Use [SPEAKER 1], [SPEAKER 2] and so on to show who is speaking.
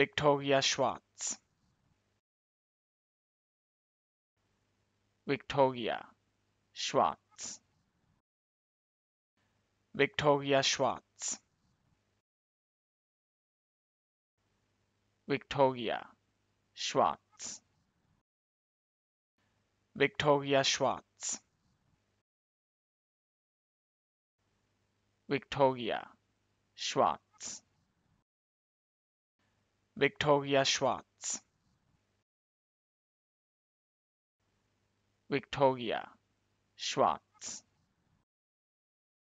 [SPEAKER 1] Victoria Schwarz Victoria Schwarz Victoria Schwarz Victoria Schwarz Victoria Schwarz Victoria Schwarz Victoria Schwartz. Victoria Schwartz.